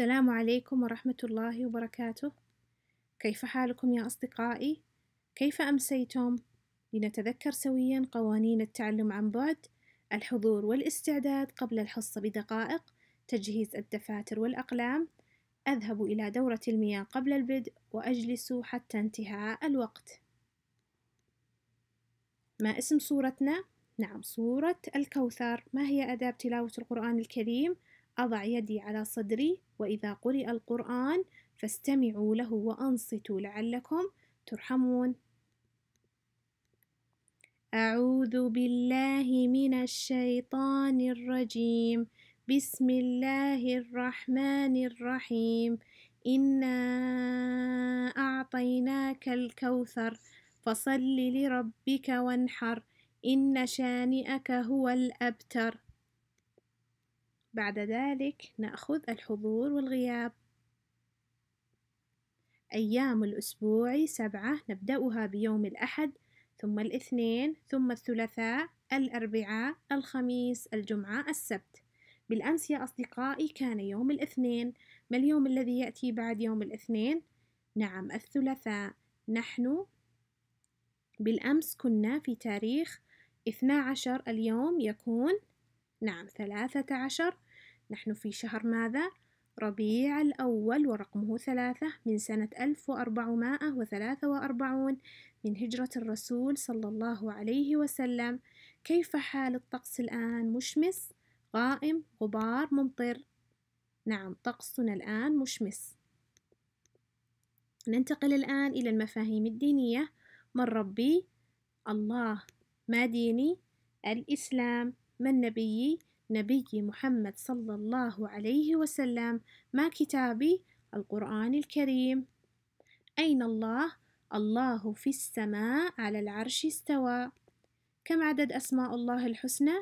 السلام عليكم ورحمة الله وبركاته كيف حالكم يا أصدقائي؟ كيف أمسيتم؟ لنتذكر سويا قوانين التعلم عن بعد الحضور والاستعداد قبل الحصة بدقائق تجهيز الدفاتر والأقلام أذهب إلى دورة المياه قبل البدء وأجلس حتى انتهاء الوقت ما اسم صورتنا؟ نعم صورة الكوثر ما هي آداب تلاوة القرآن الكريم؟ أضع يدي على صدري وإذا قرئ القرآن فاستمعوا له وأنصتوا لعلكم ترحمون أعوذ بالله من الشيطان الرجيم بسم الله الرحمن الرحيم إنا أعطيناك الكوثر فصل لربك وانحر إن شانئك هو الأبتر بعد ذلك نأخذ الحضور والغياب أيام الأسبوع سبعة نبدأها بيوم الأحد ثم الاثنين ثم الثلاثاء الأربعاء الخميس الجمعة السبت بالأمس يا أصدقائي كان يوم الاثنين ما اليوم الذي يأتي بعد يوم الاثنين؟ نعم الثلاثاء نحن بالأمس كنا في تاريخ 12 اليوم يكون نعم 13 نحن في شهر ماذا؟ ربيع الأول ورقمه ثلاثة من سنة ألف وأربعمائة وثلاثة وأربعون من هجرة الرسول صلى الله عليه وسلم كيف حال الطقس الآن؟ مشمس؟ غائم؟ غبار؟ ممطر؟ نعم طقسنا الآن مشمس ننتقل الآن إلى المفاهيم الدينية من ربي؟ الله ما ديني؟ الإسلام من نبيي؟ نبي محمد صلى الله عليه وسلم ما كتابي القرآن الكريم أين الله؟ الله في السماء على العرش استوى كم عدد أسماء الله الحسنى؟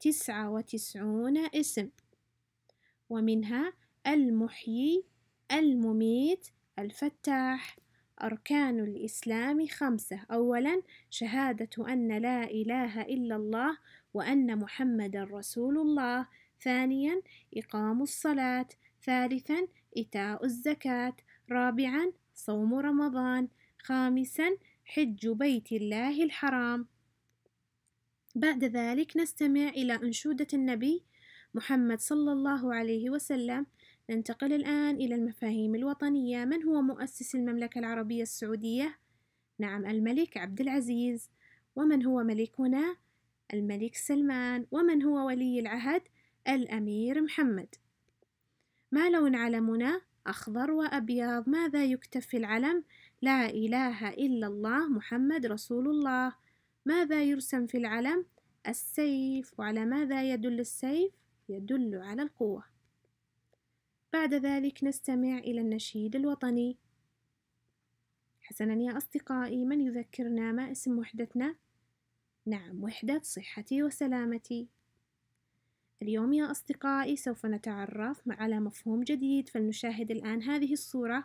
تسعة وتسعون اسم ومنها المحيي المميت الفتاح أركان الإسلام خمسة أولا شهادة أن لا إله إلا الله وأن محمد رسول الله ثانيا إقام الصلاة ثالثا إيتاء الزكاة رابعا صوم رمضان خامسا حج بيت الله الحرام بعد ذلك نستمع إلى أنشودة النبي محمد صلى الله عليه وسلم ننتقل الآن إلى المفاهيم الوطنية من هو مؤسس المملكة العربية السعودية؟ نعم الملك عبد العزيز ومن هو ملكنا؟ الملك سلمان ومن هو ولي العهد الأمير محمد ما لون علمنا أخضر وأبيض ماذا يكتب في العلم لا إله إلا الله محمد رسول الله ماذا يرسم في العلم السيف وعلى ماذا يدل السيف يدل على القوة بعد ذلك نستمع إلى النشيد الوطني حسنا يا أصدقائي من يذكرنا ما اسم وحدتنا نعم وحدة صحتي وسلامتي اليوم يا أصدقائي سوف نتعرف على مفهوم جديد فلنشاهد الآن هذه الصورة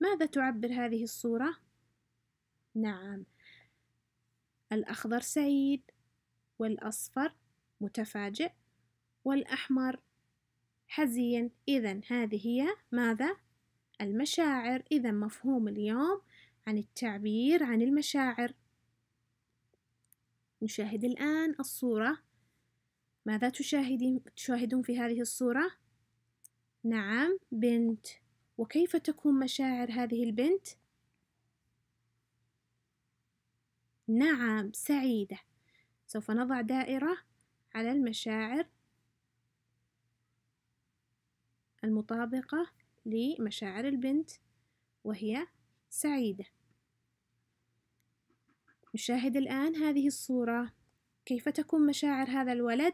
ماذا تعبر هذه الصورة؟ نعم الأخضر سعيد والأصفر متفاجئ والأحمر حزين إذا هذه هي ماذا؟ المشاعر إذا مفهوم اليوم عن التعبير عن المشاعر نشاهد الآن الصورة ماذا تشاهدين تشاهدون في هذه الصورة؟ نعم بنت وكيف تكون مشاعر هذه البنت؟ نعم سعيدة سوف نضع دائرة على المشاعر المطابقة لمشاعر البنت وهي سعيدة نشاهد الآن هذه الصورة كيف تكون مشاعر هذا الولد؟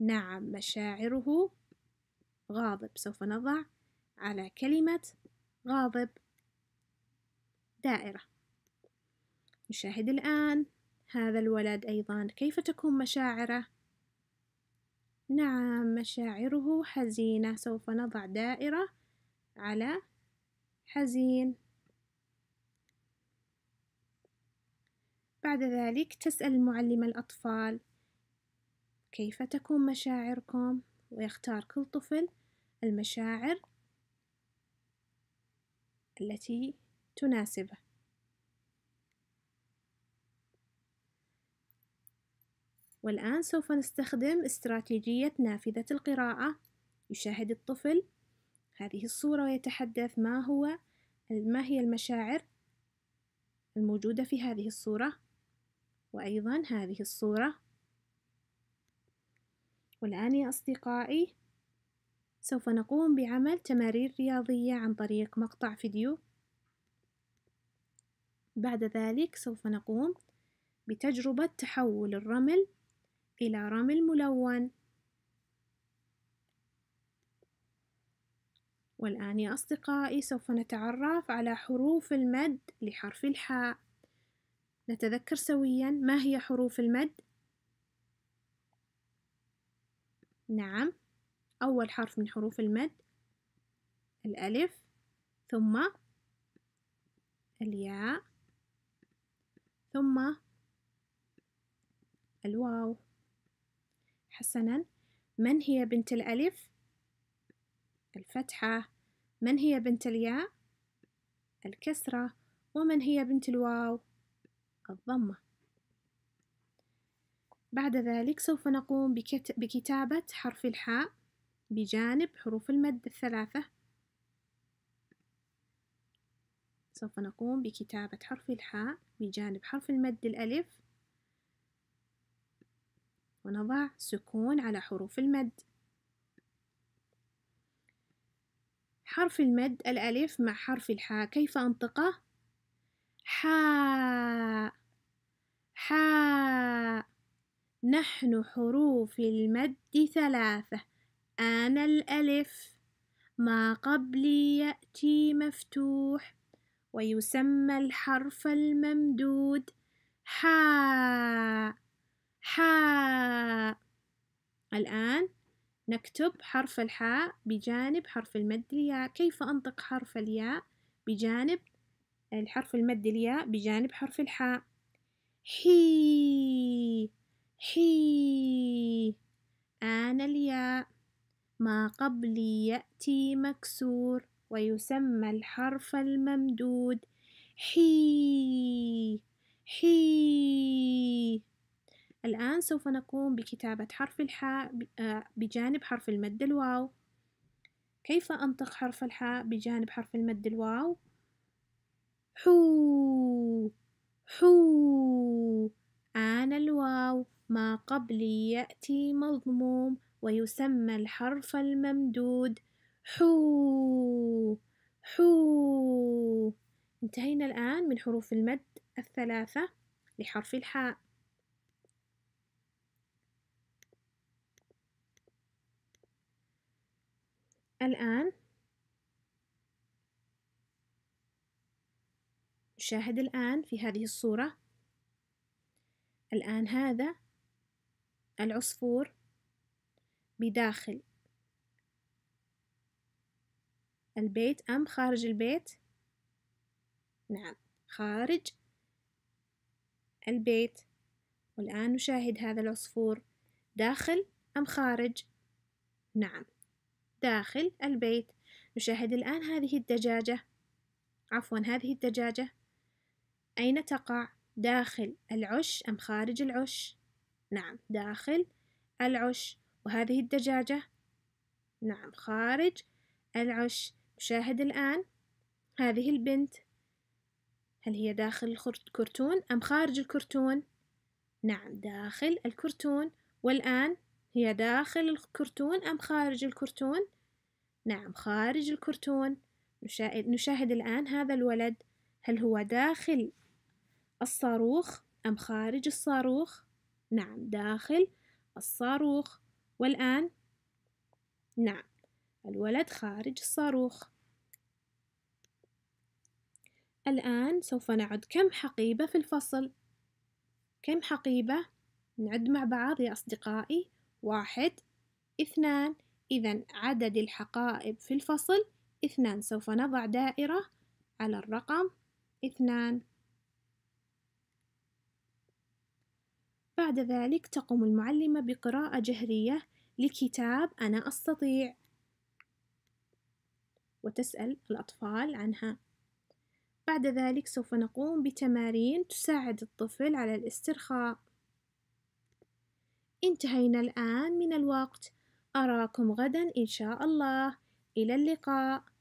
نعم مشاعره غاضب سوف نضع على كلمة غاضب دائرة نشاهد الآن هذا الولد أيضا كيف تكون مشاعره؟ نعم مشاعره حزينة سوف نضع دائرة على حزين بعد ذلك تسأل المعلمة الأطفال كيف تكون مشاعركم ويختار كل طفل المشاعر التي تناسبه والآن سوف نستخدم استراتيجية نافذة القراءة يشاهد الطفل هذه الصورة ويتحدث ما هو ما هي المشاعر الموجودة في هذه الصورة وأيضا هذه الصورة والآن يا أصدقائي سوف نقوم بعمل تمارين رياضية عن طريق مقطع فيديو بعد ذلك سوف نقوم بتجربة تحول الرمل إلى رمل ملون والآن يا أصدقائي سوف نتعرف على حروف المد لحرف الحاء نتذكر سويا ما هي حروف المد نعم أول حرف من حروف المد الألف ثم الياء ثم الواو حسنا من هي بنت الألف الفتحة من هي بنت الياء الكسرة ومن هي بنت الواو الضمة بعد ذلك سوف نقوم بكتابة حرف الحاء بجانب حروف المد الثلاثة سوف نقوم بكتابة حرف الحاء بجانب حرف المد الألف ونضع سكون على حروف المد حرف المد الألف مع حرف الحاء كيف أنطقه؟ حاء حاء نحن حروف المد ثلاثة أنا الألف ما قبلي يأتي مفتوح ويسمى الحرف الممدود حاء حاء الآن نكتب حرف الحاء بجانب حرف المد الياء كيف أنطق حرف الياء بجانب الحرف المد الياء بجانب حرف الحاء حي حي أنا الياء ما قبل يأتي مكسور ويسمى الحرف الممدود حي حي الآن سوف نقوم بكتابة حرف الحاء آه، بجانب حرف المد الواو كيف أنطق حرف الحاء بجانب حرف المد الواو حو حو آن الواو ما قبل يأتي مضموم ويسمى الحرف الممدود حو حو انتهينا الآن من حروف المد الثلاثة لحرف الحاء الآن تشاهد الآن في هذه الصورة الآن هذا العصفور بداخل البيت أم خارج البيت؟ نعم خارج البيت والآن نشاهد هذا العصفور داخل أم خارج؟ نعم داخل البيت نشاهد الآن هذه الدجاجة عفوا هذه الدجاجة أين تقع؟ داخل العش أم خارج العش؟ نعم داخل العش وهذه الدجاجة نعم خارج العش نشاهد الآن هذه البنت هل هي داخل الكرتون أم خارج الكرتون؟ نعم داخل الكرتون والآن هي داخل الكرتون أم خارج الكرتون؟ نعم خارج الكرتون نشاهد, نشاهد الآن هذا الولد هل هو داخل الصاروخ أم خارج الصاروخ؟ نعم داخل الصاروخ والآن نعم الولد خارج الصاروخ الآن سوف نعد كم حقيبة في الفصل؟ كم حقيبة؟ نعد مع بعض يا أصدقائي واحد اثنان إذا عدد الحقائب في الفصل اثنان سوف نضع دائرة على الرقم اثنان بعد ذلك تقوم المعلمة بقراءة جهرية لكتاب أنا أستطيع وتسأل الأطفال عنها بعد ذلك سوف نقوم بتمارين تساعد الطفل على الاسترخاء انتهينا الآن من الوقت أراكم غدا إن شاء الله إلى اللقاء